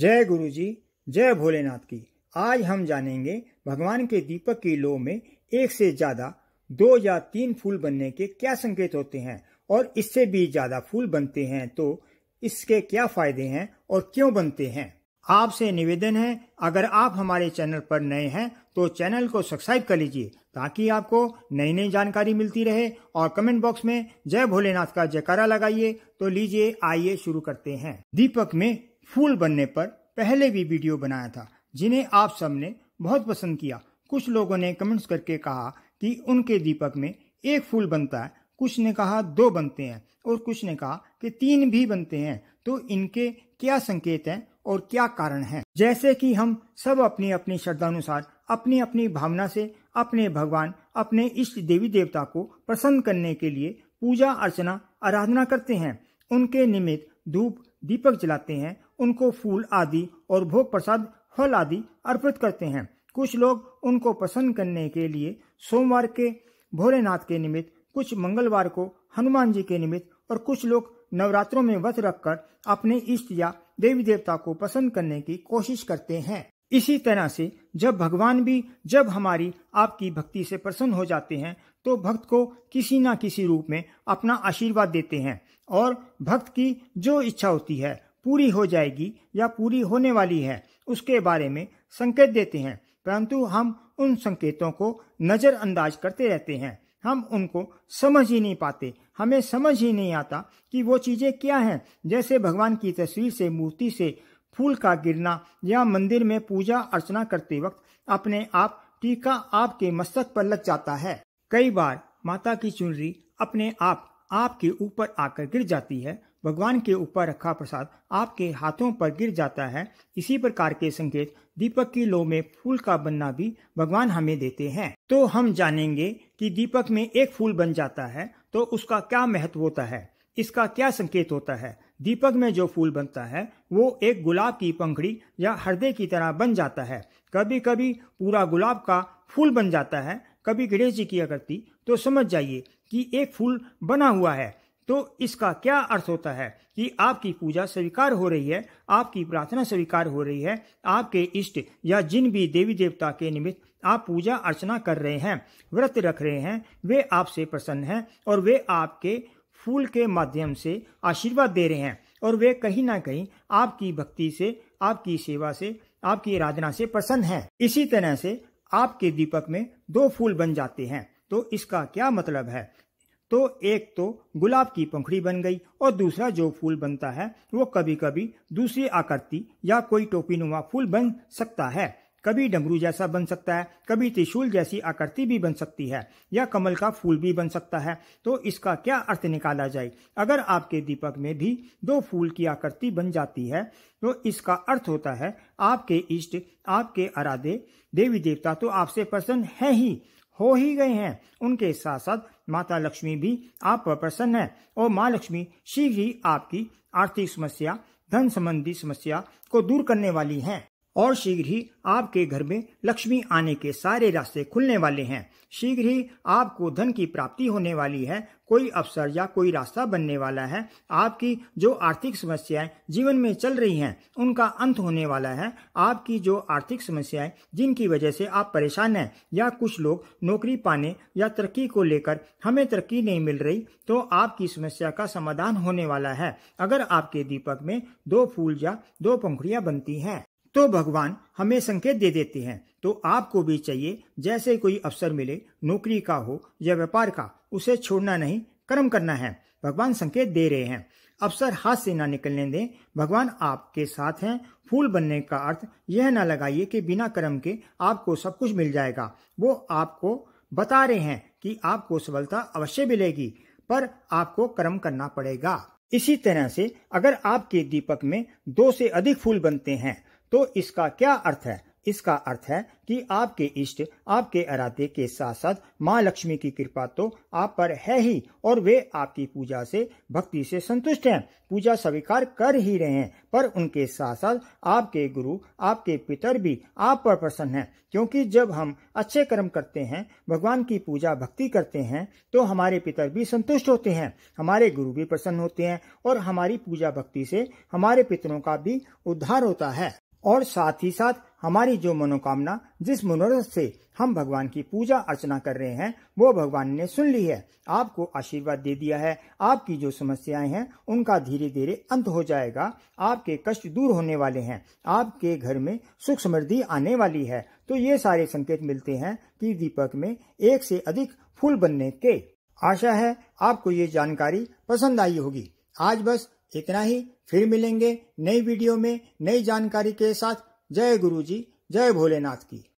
जय गुरु जी जय भोलेनाथ की आज हम जानेंगे भगवान के दीपक की लो में एक से ज्यादा दो या तीन फूल बनने के क्या संकेत होते हैं और इससे भी ज्यादा फूल बनते हैं तो इसके क्या फायदे हैं और क्यों बनते हैं आपसे निवेदन है अगर आप हमारे चैनल पर नए हैं तो चैनल को सब्सक्राइब कर लीजिए ताकि आपको नई नई जानकारी मिलती रहे और कमेंट बॉक्स में जय भोलेनाथ का जयकारा लगाइए तो लीजिए आइए शुरू करते हैं दीपक में फूल बनने पर पहले भी वीडियो बनाया था जिन्हें आप सबने बहुत पसंद किया कुछ लोगों ने कमेंट्स करके कहा कि उनके दीपक में एक फूल बनता है कुछ ने कहा दो बनते हैं और कुछ ने कहा कि तीन भी बनते हैं तो इनके क्या संकेत हैं और क्या कारण हैं जैसे कि हम सब अपनी अपनी श्रद्धानुसार अपनी अपनी भावना से अपने भगवान अपने इष्ट देवी देवता को प्रसन्न करने के लिए पूजा अर्चना आराधना करते हैं उनके निमित्त धूप दीपक जलाते हैं उनको फूल आदि और भोग प्रसाद फल आदि अर्पित करते हैं कुछ लोग उनको प्रसन्न करने के लिए सोमवार के भोलेनाथ के निमित्त कुछ मंगलवार को हनुमान जी के निमित्त और कुछ लोग नवरात्रों में व्रत रखकर अपने इष्ट या देवी देवता को प्रसन्न करने की कोशिश करते हैं इसी तरह से जब भगवान भी जब हमारी आपकी भक्ति से प्रसन्न हो जाते हैं तो भक्त को किसी ना किसी रूप में अपना आशीर्वाद देते हैं और भक्त की जो इच्छा होती है पूरी हो जाएगी या पूरी होने वाली है उसके बारे में संकेत देते हैं परंतु हम उन संकेतों को नज़रअंदाज करते रहते हैं हम उनको समझ ही नहीं पाते हमें समझ ही नहीं आता कि वो चीज़ें क्या हैं जैसे भगवान की तस्वीर से मूर्ति से फूल का गिरना या मंदिर में पूजा अर्चना करते वक्त अपने आप टीका आपके मस्तक पर लग जाता है कई बार माता की चुनरी अपने आप आपके ऊपर आकर गिर जाती है भगवान के ऊपर रखा प्रसाद आपके हाथों पर गिर जाता है इसी प्रकार के संकेत दीपक की लो में फूल का बनना भी भगवान हमें देते हैं तो हम जानेंगे कि दीपक में एक फूल बन जाता है तो उसका क्या महत्व होता है इसका क्या संकेत होता है दीपक में जो फूल बनता है वो एक गुलाब की पंखड़ी या हृदय की तरह बन जाता है कभी कभी पूरा गुलाब का फूल बन जाता है कभी गणेश जी की अगरती तो समझ जाइए कि एक फूल बना हुआ है तो इसका क्या अर्थ होता है कि आपकी पूजा स्वीकार हो रही है आपकी प्रार्थना स्वीकार हो रही है आपके इष्ट या जिन भी देवी देवता के निमित्त आप पूजा अर्चना कर रहे हैं व्रत रख रहे हैं वे आपसे प्रसन्न हैं और वे आपके फूल के माध्यम से आशीर्वाद दे रहे हैं और वे कहीं ना कहीं आपकी भक्ति से आपकी सेवा से आपकी आराधना से प्रसन्न हैं इसी तरह से आपके दीपक में दो फूल बन जाते हैं तो इसका क्या मतलब है तो एक तो गुलाब की पंखड़ी बन गई और दूसरा जो फूल बनता है वो कभी कभी दूसरी आकृति या कोई टोपी नुमा फूल बन सकता है कभी डमरू जैसा बन सकता है कभी त्रिशूल जैसी आकृति भी बन सकती है या कमल का फूल भी बन सकता है तो इसका क्या अर्थ निकाला जाए अगर आपके दीपक में भी दो फूल की आकृति बन जाती है तो इसका अर्थ होता है आपके इष्ट आपके आराधे देवी देवता तो आपसे प्रसन्न है ही हो ही गए हैं उनके साथ साथ माता लक्ष्मी भी आप पर प्रसन्न है और माँ लक्ष्मी शीघ्र ही आपकी आर्थिक समस्या धन संबंधी समस्या को दूर करने वाली हैं और शीघ्र ही आपके घर में लक्ष्मी आने के सारे रास्ते खुलने वाले हैं शीघ्र ही आपको धन की प्राप्ति होने वाली है कोई अवसर या कोई रास्ता बनने वाला है आपकी जो आर्थिक समस्याएं जीवन में चल रही हैं उनका अंत होने वाला है आपकी जो आर्थिक समस्याएं जिनकी वजह से आप परेशान हैं या कुछ लोग नौकरी पाने या तरक्की को लेकर हमें तरक्की नहीं मिल रही तो आपकी समस्या का समाधान होने वाला है अगर आपके दीपक में दो फूल या दो पंखुड़ियाँ बनती हैं तो भगवान हमें संकेत दे देते हैं तो आपको भी चाहिए जैसे कोई अवसर मिले नौकरी का हो या व्यापार का उसे छोड़ना नहीं कर्म करना है भगवान संकेत दे रहे हैं अवसर हाथ से ना निकलने दें भगवान आपके साथ हैं फूल बनने का अर्थ यह ना लगाइए कि बिना कर्म के आपको सब कुछ मिल जाएगा वो आपको बता रहे हैं कि आपको सफलता अवश्य मिलेगी पर आपको कर्म करना पड़ेगा इसी तरह से अगर आपके दीपक में दो से अधिक फूल बनते हैं तो इसका क्या अर्थ है इसका अर्थ है कि आपके इष्ट आपके अराते के साथ साथ माँ लक्ष्मी की कृपा तो आप पर है ही और वे आपकी पूजा से भक्ति से संतुष्ट हैं पूजा स्वीकार कर ही रहे हैं पर उनके साथ साथ आपके गुरु आपके पितर भी आप पर प्रसन्न हैं क्योंकि जब हम अच्छे कर्म करते हैं भगवान की पूजा भक्ति करते हैं तो हमारे पितर भी संतुष्ट होते हैं हमारे गुरु भी प्रसन्न होते हैं और हमारी पूजा भक्ति से हमारे पितरों का भी उद्धार होता है और साथ ही साथ हमारी जो मनोकामना जिस मनोरथ से हम भगवान की पूजा अर्चना कर रहे हैं वो भगवान ने सुन ली है आपको आशीर्वाद दे दिया है आपकी जो समस्याएं हैं उनका धीरे धीरे अंत हो जाएगा आपके कष्ट दूर होने वाले हैं आपके घर में सुख समृद्धि आने वाली है तो ये सारे संकेत मिलते हैं कि दीपक में एक से अधिक फूल बनने के आशा है आपको ये जानकारी पसंद आई होगी आज बस इतना ही फिर मिलेंगे नई वीडियो में नई जानकारी के साथ जय गुरु जी जय भोलेनाथ की